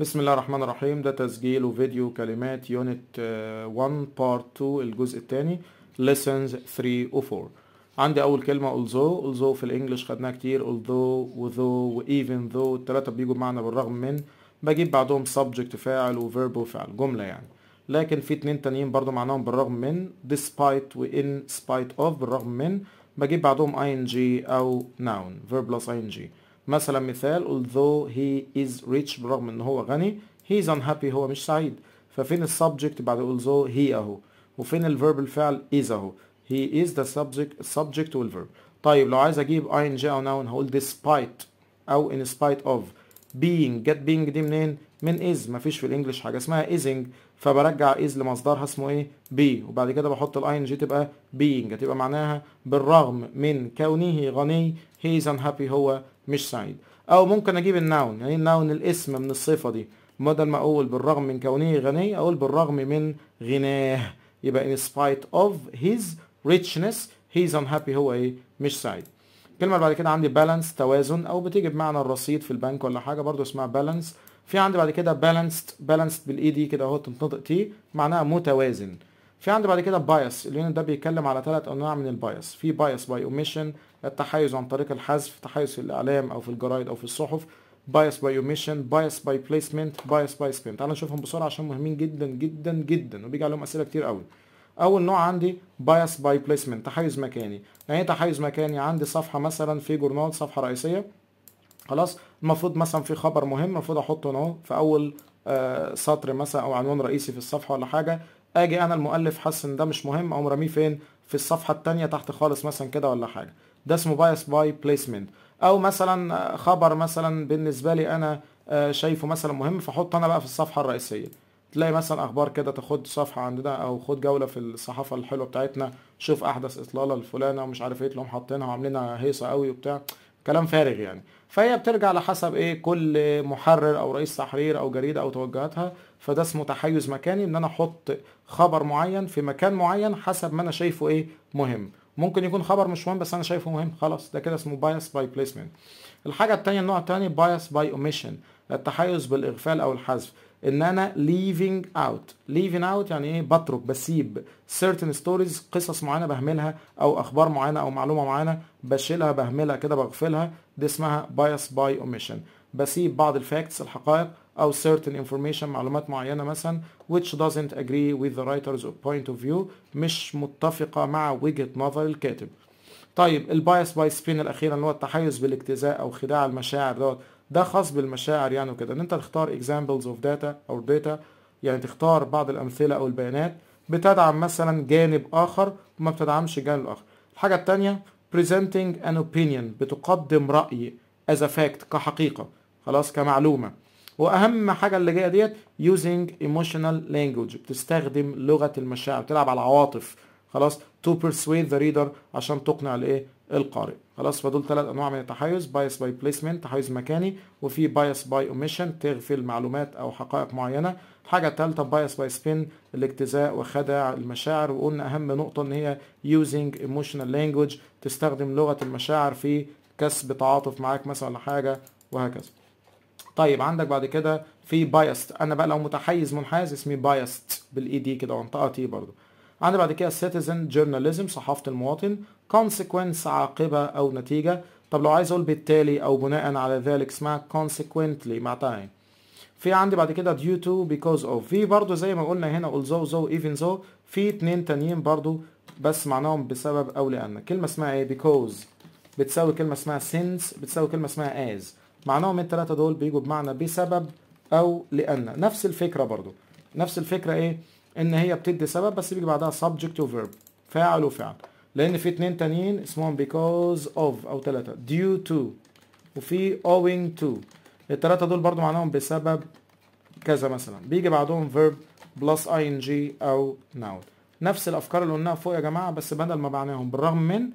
بسم الله الرحمن الرحيم ده تسجيل وفيديو كلمات يونت 1 بارت 2 الجزء الثاني lessons 3 و 4 عندي اول كلمه although although في الانجليش خدناها كتير although وthough even though الثلاثه بيجوا معنا بالرغم من بجيب بعدهم subject فاعل وverb وفعل جمله يعني لكن في اتنين تانيين برضو معناهم بالرغم من despite و in spite of بالرغم من بجيب بعدهم ing او noun verb plus ing مثلا مثال although he is rich برغم ان هو غني he is unhappy هو مش سعيد ففين السبجكت بعد although he اهو وفين الفيرب الفعل is اهو he is the subject subject والverb طيب لو عايز اجيب ing او noun هقول despite او in spite of being get being دي منين من is مفيش في الانجليش حاجه اسمها ising فبرجع is لمصدرها اسمه ايه be وبعد كده بحط ال ing تبقى being هتبقى معناها بالرغم من كونه غني he is unhappy هو مش سعيد او ممكن اجيب الناون يعني الناون الاسم من الصفه دي بدل ما اقول بالرغم من كونه غني اقول بالرغم من غناه يبقى in spite of his richness he is unhappy هو ايه مش سعيد الكلمه اللي بعد كده عندي بالانس توازن او بتيجي بمعنى الرصيد في البنك ولا حاجه برضو اسمها بالانس في عندي بعد كده balanced balanced بالاي دي كده اهو تنطق تي معناها متوازن في عندي بعد كده بايس اليونت ده بيتكلم على ثلاث انواع من البايس في بايس باي اوميشن التحيز عن طريق الحذف تحيز في الاعلام او في الجرايد او في الصحف بايس باي اوميشن بايس باي بليسمنت بايس باي سبين تعالوا نشوفهم بسرعه عشان مهمين جدا جدا جدا وبيجي عليهم اسئله كتير قوي اول نوع عندي بايس باي بليسمنت تحيز مكاني يعني ايه تحيز مكاني عندي صفحه مثلا في جورنال صفحه رئيسيه خلاص المفروض مثلا في خبر مهم المفروض احطه هنا في اول آه سطر مثلا او عنوان رئيسي في الصفحه ولا حاجه اجي انا المؤلف حاسس ان ده مش مهم اقوم راميه فين في الصفحه الثانيه تحت خالص مثلا كده ولا حاجه ده اسمه بايس باي بليسمنت او مثلا خبر مثلا بالنسبه لي انا آه، شايفه مثلا مهم فاحطه انا بقى في الصفحه الرئيسيه تلاقي مثلا اخبار كده تاخد صفحه عندنا او خد جوله في الصحافه الحلوه بتاعتنا شوف احدث اطلاله الفلانه ومش عارف ايه تلاقيهم حاطينها وعاملينها هيصه قوي وبتاع كلام فارغ يعني فهي بترجع على حسب ايه كل محرر او رئيس تحرير او جريده او توجهاتها فده اسمه تحيز مكاني ان انا احط خبر معين في مكان معين حسب ما انا شايفه ايه مهم ممكن يكون خبر مش مهم بس انا شايفه مهم خلاص ده كده اسمه بايس باي بليسمنت الحاجه الثانيه النوع الثاني بايس باي اوميشن التحيز بالاغفال او الحذف ان انا leaving out leaving out يعني ايه بترك بسيب certain stories قصص معينه بهملها او اخبار معينه او معلومه معينه بشيلها بهملها كده بغفلها دي اسمها bias by omission بسيب بعض الفاكتس الحقائق او certain information معلومات معينه مثلا which doesn't agree with the writer's point of view مش متفقه مع وجهه نظر الكاتب طيب البايس باي سبين الاخير اللي هو التحيز بالاكتزاء او خداع المشاعر دوت ده خاص بالمشاعر يعني وكده ان انت تختار examples of data او data يعني تختار بعض الامثله او البيانات بتدعم مثلا جانب اخر وما بتدعمش الجانب الاخر الحاجه الثانيه presenting an opinion بتقدم راي as a fact كحقيقه خلاص كمعلومه واهم حاجه اللي جايه ديت using emotional language بتستخدم لغه المشاعر بتلعب على العواطف خلاص تو persuade ذا ريدر عشان تقنع الايه القارئ خلاص فدول ثلاث انواع من التحيز بايس باي بليسمنت تحيز مكاني وفي بايس باي اوميشن تغفل معلومات او حقائق معينه الحاجه الثالثه بايس باي سبين الاجتزاء وخدع المشاعر وقلنا اهم نقطه ان هي يوزنج ايموشنال لانجوج تستخدم لغه المشاعر في كسب تعاطف معاك مثلا ولا حاجه وهكذا طيب عندك بعد كده في بايست انا بقى لو متحيز منحاز اسمي بايست بالاي دي كده وانطقها تي برضه عندنا بعد كده citizen journalism صحافة المواطن consequence عاقبة أو نتيجة طب لو عايز أقول بالتالي أو بناء على ذلك اسمها consequently مع تايم في عندي بعد كده due to because of في برضو زي ما قلنا هنا although though even though في اتنين تانيين برضو بس معناهم بسبب أو لأن كلمة اسمها إيه because بتساوي كلمة اسمها since بتساوي كلمة اسمها as معناهم التلاتة دول بيجوا بمعنى بسبب أو لأن نفس الفكرة برضو نفس الفكرة إيه ان هي بتدي سبب بس بيجي بعدها subject verb فاعل وفعل لان في اتنين تانيين اسمهم because of او تلاتة due to وفي owing to التلاتة دول برضو معناهم بسبب كذا مثلا بيجي بعدهم verb plus ing او noun نفس الافكار اللي قلناها فوق يا جماعه بس بدل ما معناهم بالرغم من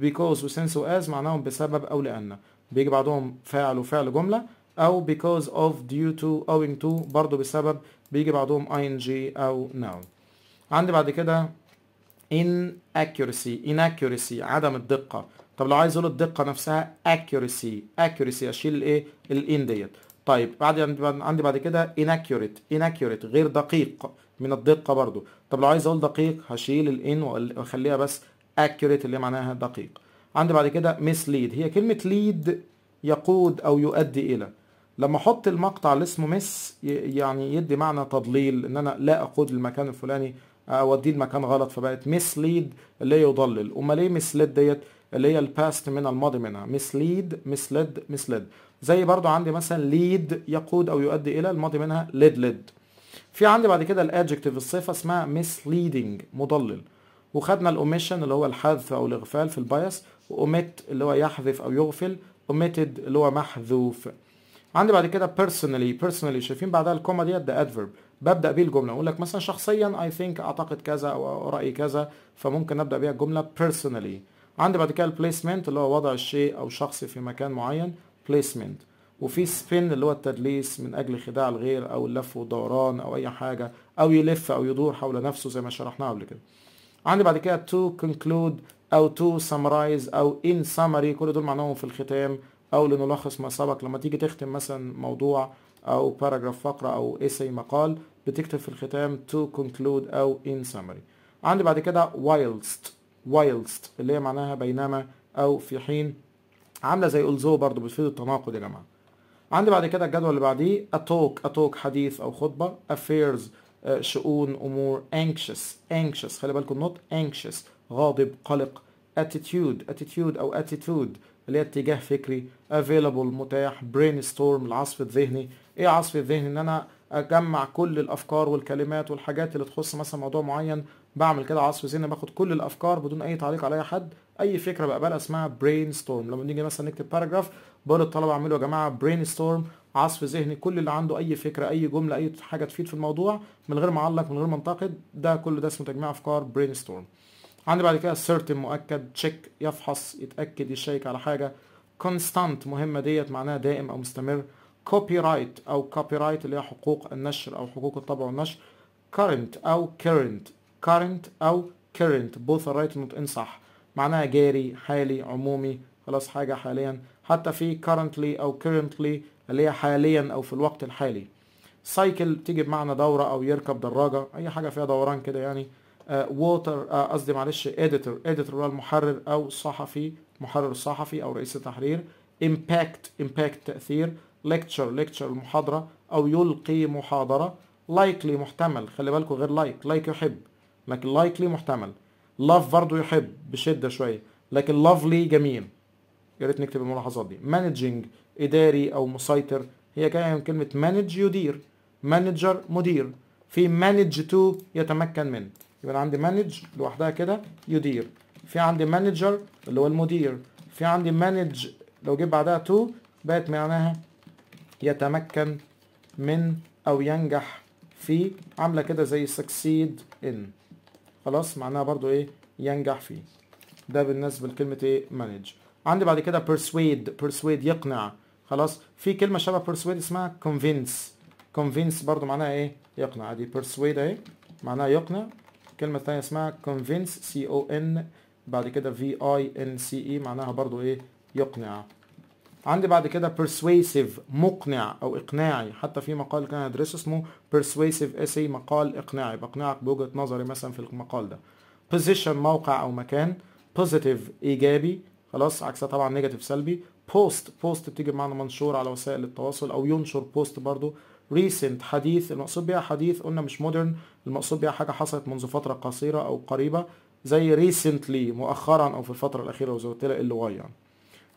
because وسنس واز معناهم بسبب او لان بيجي بعدهم فاعل وفعل جمله او because of due to owing to برضو بسبب بيجي بعضهم ing او noun عندي بعد كده inaccuracy inaccuracy عدم الدقة طب لو عايز اقول الدقة نفسها accuracy accuracy اشيل الايه الان ديت طيب بعد عندي بعد كده inaccurate inaccurate غير دقيق من الدقة برضو طب لو عايز اقول دقيق هشيل الان واخليها بس accurate اللي معناها دقيق عندي بعد كده mislead هي كلمة lead يقود او يؤدي الى لما احط المقطع اللي اسمه مس يعني يدي معنى تضليل ان انا لا اقود المكان الفلاني اوديه المكان غلط فبقت مسليد اللي يضلل امال ايه مسليد ديت اللي هي الباست من الماضي منها مسليد مس مسليد زي برضو عندي مثلا ليد يقود او يؤدي الى الماضي منها ليد ليد في عندي بعد كده الادجكتيف الصفه اسمها ليدنج مضلل وخدنا الاوميشن اللي هو الحذف او الاغفال في البايس واوميت اللي هو يحذف او يغفل اوميتد اللي هو محذوف عندي بعد كده personally personally شايفين بعدها الكوما ديت ده adverb ببدا بيه الجمله اقول لك مثلا شخصيا اي ثينك اعتقد كذا او رايي كذا فممكن ابدا بيها الجمله personally عندي بعد كده البليسمنت اللي هو وضع الشيء او شخص في مكان معين بليسمنت وفي سبين اللي هو التدليس من اجل خداع الغير او اللف والدوران او اي حاجه او يلف او يدور حول نفسه زي ما شرحناه قبل كده عندي بعد كده to conclude او to summarize او in summary كل دول معناهم في الختام او لنلخص ما سبق لما تيجي تختم مثلا موضوع او باراجراف فقرة او اسي مقال بتكتب في الختام to conclude او in summary عندي بعد كده whilst whilst اللي هي معناها بينما او في حين عامله زي الزو برضو بتفيد التناقض يا جماعه عندي بعد كده الجدول اللي بعديه اتوك اتوك حديث او خطبه affairs آه، شؤون امور anxious anxious خلي بالكم النطق anxious غاضب قلق attitude attitude او attitude اللي هي اتجاه فكري افيلابل متاح برين ستورم العصف الذهني ايه عصف الذهني ان انا اجمع كل الافكار والكلمات والحاجات اللي تخص مثلا موضوع معين بعمل كده عصف ذهني باخد كل الافكار بدون اي تعليق على اي حد اي فكره بقبلها اسمها برين ستورم لما نيجي مثلا نكتب باراجراف بقول للطلبه اعملوا يا جماعه برين ستورم عصف ذهني كل اللي عنده اي فكره اي جمله اي حاجه تفيد في الموضوع من غير ما اعلق من غير ما انتقد ده كل ده اسمه تجميع افكار برين ستورم عندي بعد كده certain مؤكد check يفحص يتأكد يشيك على حاجة constant مهمة ديت معناها دائم أو مستمر كوبي رايت أو كوبي رايت اللي هي حقوق النشر أو حقوق الطبع والنشر current أو current current أو current both are right ان صح معناها جاري حالي عمومي خلاص حاجة حاليا حتى في currently أو currently اللي هي حاليا أو في الوقت الحالي سايكل تيجي بمعنى دورة أو يركب دراجة أي حاجة فيها دوران كده يعني ووتر آه، آه، قصدي معلش اديتور اديتور هو المحرر او الصحفي محرر الصحفي او رئيس التحرير امباكت امباكت تاثير ليكتشر ليكتشر المحاضره او يلقي محاضره لايكلي محتمل خلي بالكم غير لايك لايك يحب لكن لايكلي محتمل لاف برضه يحب بشده شويه لكن لافلي جميل يا ريت نكتب الملاحظات دي مانجينج اداري او مسيطر هي جايه من كلمه مانج يدير مانجر مدير في مانج تو يتمكن منه يبقى انا عندي مانج لوحدها كده يدير في عندي مانجر اللي هو المدير في عندي مانج لو جيت بعدها تو بقت معناها يتمكن من او ينجح في عامله كده زي سكسيد ان خلاص معناها برضو ايه ينجح فيه ده بالنسبه لكلمه ايه مانج عندي بعد كده persuade persuade يقنع خلاص في كلمه شبه persuade اسمها convince convince برضو معناها ايه يقنع دي persuade اهي معناها يقنع الكلمة الثانية اسمها convince سي او ان بعد كده في اي ان سي اي معناها برضو ايه يقنع عندي بعد كده persuasive مقنع او اقناعي حتى في مقال كان ادرس اسمه persuasive essay مقال اقناعي بقنعك بوجهة نظري مثلا في المقال ده position موقع او مكان positive ايجابي خلاص عكسها طبعا نيجاتيف سلبي بوست بوست بتيجي بمعنى منشور على وسائل التواصل او ينشر بوست برضو ريسنت حديث المقصود بيها حديث قلنا مش مودرن المقصود بيها حاجه حصلت منذ فتره قصيره او قريبه زي ريسنتلي مؤخرا او في الفتره الاخيره وزي قلت لها واي ريجولر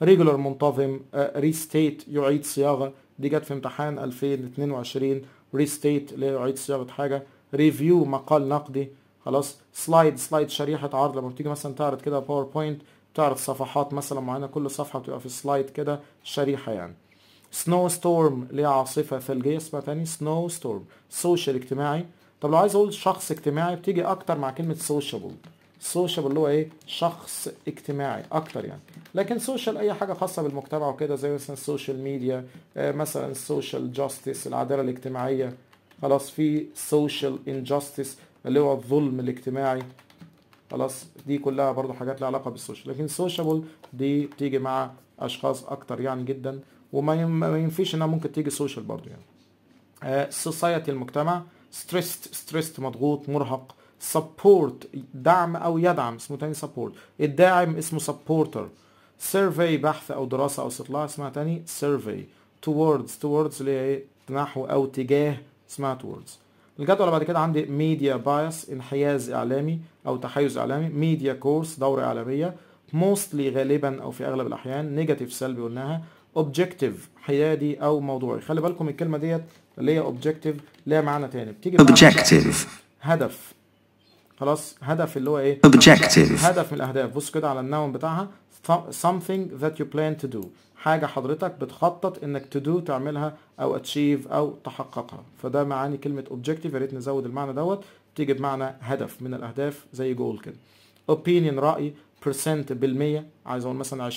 ريجولار منتظم ريستيت آه، يعيد صياغه دي جت في امتحان 2022 ريستيت اللي هي يعيد صياغه حاجه ريفيو مقال نقدي خلاص سلايد سلايد شريحه عرض لما بتيجي مثلا تعرض كده باوربوينت تعرض صفحات مثلا معينه كل صفحه بتبقى في سلايد كده شريحه يعني سنو ستورم هي عاصفة ثلجية اسمها تاني سنو ستورم سوشيال اجتماعي طب لو عايز اقول شخص اجتماعي بتيجي اكتر مع كلمة سوشيبل سوشيبل اللي هو ايه شخص اجتماعي اكتر يعني لكن سوشيال اي حاجة خاصة بالمجتمع وكده زي مثلا السوشيال آه، ميديا مثلا السوشيال جاستس العدالة الاجتماعية خلاص في سوشيال انجاستس اللي هو الظلم الاجتماعي خلاص دي كلها برضو حاجات لها علاقة بالسوشيال لكن سوشيبل دي بتيجي مع اشخاص اكتر يعني جدا وما ينفيش انها ممكن تيجي سوشيال برضو يعني سوسايتي آه، المجتمع ستريست ستريست مضغوط مرهق سبورت دعم او يدعم اسمه تاني سبورت الداعم اسمه سبورتر سيرفي بحث او دراسه او استطلاع اسمها تاني سيرفي towards towards اللي هي إيه؟ نحو او تجاه اسمها towards الجدول بعد كده عندي ميديا بايس انحياز اعلامي او تحيز اعلامي ميديا كورس دوره اعلاميه موستلي غالبا او في اغلب الاحيان نيجاتيف سلبي قلناها اوبجيكتيف حيادي او موضوعي خلي بالكم الكلمه ديت اللي هي اوبجيكتيف ليها معنى تاني بتيجي اوبجيكتيف هدف خلاص هدف اللي هو ايه objective هدف من الاهداف بص كده على النون بتاعها something that you plan to do حاجة حضرتك بتخطط انك to do تعملها او achieve او تحققها فده معاني كلمة objective يا ريت نزود المعنى دوت تيجي بمعنى هدف من الاهداف زي جول كده opinion رأي percent بالمية عايز اقول مثلا 20%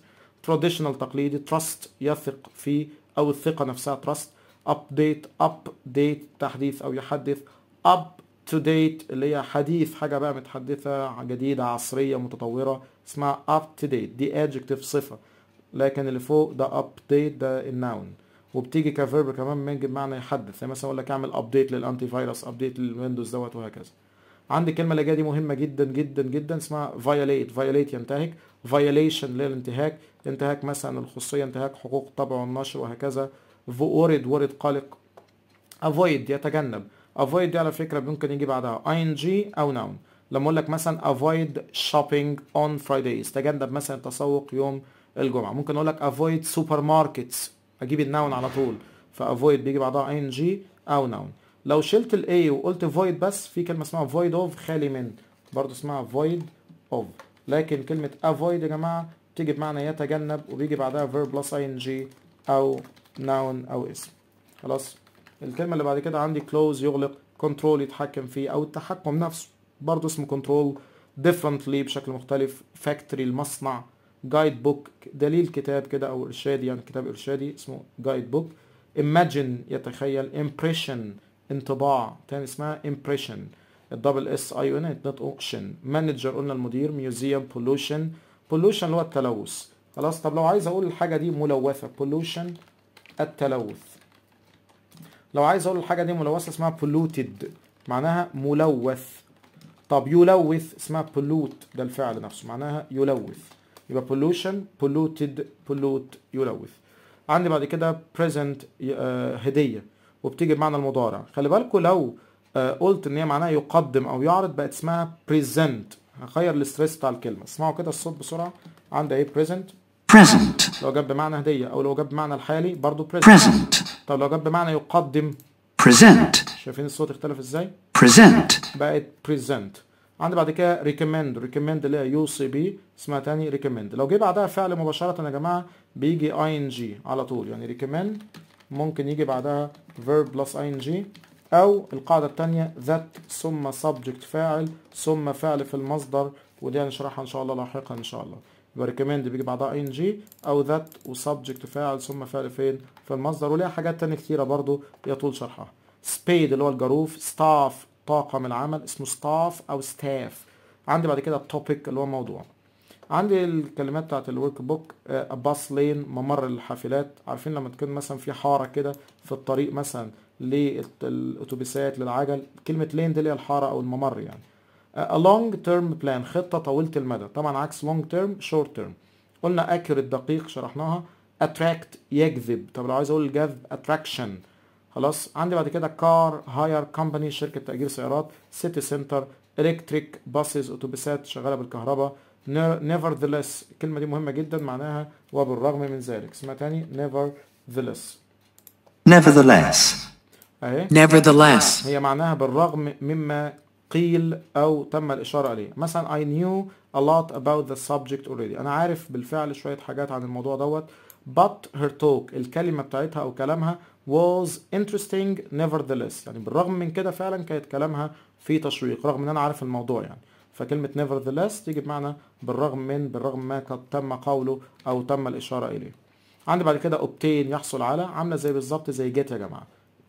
20% تراديشنال تقليدي تراست يثق في او الثقه نفسها تراست ابديت ابديت تحديث او يحدث اب تو ديت اللي هي حديث حاجه بقى متحدثه جديده عصريه متطوره اسمها اب تو ديت دي ادجكتيف صفه لكن اللي فوق ده ابديت ده الناون وبتيجي كفيرب كمان من معنى يحدث يعني مثلا اقول لك اعمل ابديت للانتي فايروس ابديت للويندوز دوت وهكذا عندي كلمه اللي جايه دي مهمه جدا جدا جدا اسمها فايوليت فايوليت ينتهك هي للانتهاك انتهاك مثلا الخصوصيه انتهاك حقوق الطبع والنشر وهكذا وورد ورد قلق افويد يتجنب افويد دي على فكره ممكن يجي بعدها اي جي او ناون لما اقول لك مثلا افويد شوبينج اون فرايدايز تجنب مثلا التسوق يوم الجمعه ممكن اقول لك افويد سوبر ماركتس اجيب النون على طول فافويد بيجي بعدها اي جي او ناون لو شلت A وقلت void بس في كلمه اسمها void of خالي من برضه اسمها void of لكن كلمه avoid يا جماعه بتيجي بمعنى يتجنب وبيجي بعدها verb plus ing او noun او اسم خلاص الكلمه اللي بعد كده عندي close يغلق control يتحكم فيه او التحكم نفسه برضه اسمه control differently بشكل مختلف factory المصنع جايد بوك دليل كتاب كده او ارشادي يعني كتاب ارشادي اسمه جايد بوك imagine يتخيل impression انطباع تاني اسمها impression الدبل اس اي ان نوت اوكشن مانجر قلنا المدير ميوزيوم بولوشن بولوشن اللي هو التلوث خلاص طب لو عايز اقول الحاجه دي ملوثه بولوشن التلوث لو عايز اقول الحاجه دي ملوثه اسمها بولوتد معناها ملوث طب يلوث اسمها بولوت ده الفعل نفسه معناها يلوث يبقى بولوشن بولوتد بولوت يلوث عندي بعد كده بريزنت آه، هديه وبتيجي بمعنى المضارع خلي بالكم لو آه، قلت ان هي معناها يقدم او يعرض بقت اسمها present هغير الاستريس بتاع الكلمه اسمعوا كده الصوت بسرعه عند ايه present present لو جاب بمعنى هديه او لو جاب بمعنى الحالي برضو present, present. طب لو جاب بمعنى يقدم present شايفين الصوت اختلف ازاي present بقت present عندي بعد كده ريكومند ريكومند اللي هي يو سي بي اسمها تاني ريكومند لو جه بعدها فعل مباشره يا جماعه بيجي اي ان جي على طول يعني ريكومند ممكن يجي بعدها verb plus ing أو القاعدة التانية that ثم subject فاعل ثم فعل في المصدر ودي هنشرحها إن شاء الله لاحقا إن شاء الله يبقى recommend بيجي بعدها ing أو that subject فاعل ثم فعل فين في المصدر وليها حاجات تانية كتيرة برضو يطول شرحها spade اللي هو الجروف staff طاقم العمل اسمه staff أو staff عندي بعد كده topic اللي هو موضوع عندي الكلمات بتاعت الورك بوك باص لين ممر للحافلات عارفين لما تكون مثلا في حاره كده في الطريق مثلا للاتوبيسات للعجل كلمه لين دي اللي هي الحاره او الممر يعني لونج تيرم بلان خطه طويله المدى طبعا عكس لونج تيرم شورت تيرم قلنا اكيوريت دقيق شرحناها اتراكت يجذب طب لو عايز اقول الجذب اتراكشن خلاص عندي بعد كده كار هاير كومباني شركه تاجير سيارات سيتي سنتر الكتريك باصز اتوبيسات شغاله بالكهرباء nevertheless الكلمة دي مهمة جدا معناها وبالرغم من ذلك اسمها تاني nevertheless nevertheless اهي nevertheless هي معناها بالرغم مما قيل أو تم الإشارة إليه مثلا I knew a lot about the subject already أنا عارف بالفعل شوية حاجات عن الموضوع دوت but her talk الكلمة بتاعتها أو كلامها was interesting nevertheless يعني بالرغم من كده فعلا كانت كلامها فيه تشويق رغم ان انا عارف الموضوع يعني فكلمة nevertheless تيجي بمعنى بالرغم من بالرغم ما قد تم قوله أو تم الإشارة إليه عندي بعد كده obtain يحصل على عاملة زي بالظبط زي get يا جماعة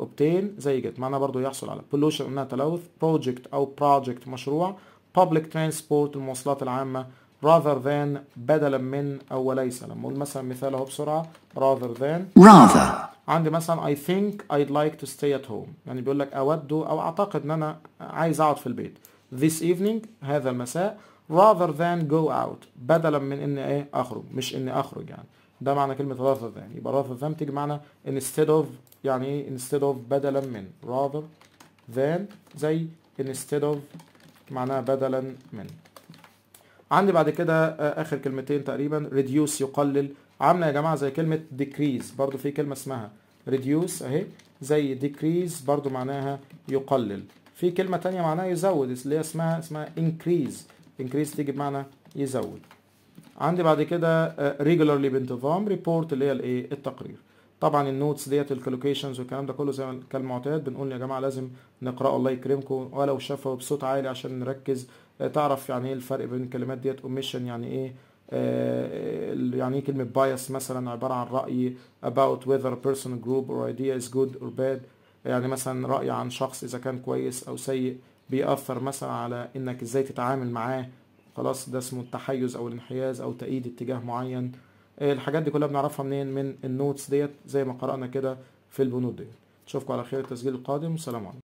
obtain زي get معناها برضو يحصل على pollution إنها تلوث project أو project مشروع public transport المواصلات العامة rather than بدلا من أو وليس لما أقول مثلا مثال أهو بسرعة rather than rather عندي مثلا I think I'd like to stay at home يعني بيقول لك أود أو أعتقد إن أنا عايز أقعد في البيت this evening هذا المساء rather than go out بدلا من ان ايه اخرج مش ان اخرج يعني ده معنى كلمة rather than يبقى rather than تيجي معنى instead of يعني ايه instead of بدلا من rather than زي instead of معناها بدلا من عندي بعد كده آه, اخر كلمتين تقريبا reduce يقلل عامله يا جماعه زي كلمه decrease برضو في كلمه اسمها reduce اهي زي decrease برضو معناها يقلل في كلمة تانية معناها يزود اللي هي اسمها اسمها increase increase تيجي بمعنى يزود عندي بعد كده ريجولارلي بانتظام ريبورت اللي هي الايه التقرير طبعا النوتس ديت الكلوكيشنز والكلام ده كله زي ما كالمعتاد بنقول يا جماعه لازم نقراه الله يكرمكم ولو شافه بصوت عالي عشان نركز آه، تعرف يعني ايه الفرق بين الكلمات ديت اوميشن يعني ايه آه، يعني ايه كلمه بايس مثلا عباره عن راي about whether a person group or idea is good or bad يعني مثلا رأي عن شخص إذا كان كويس أو سيء بيأثر مثلا على إنك إزاي تتعامل معاه خلاص ده اسمه التحيز أو الانحياز أو تأييد اتجاه معين الحاجات دي كلها بنعرفها منين من النوتس ديت زي ما قرأنا كده في البنود ديت نشوفكم على خير التسجيل القادم والسلام عليكم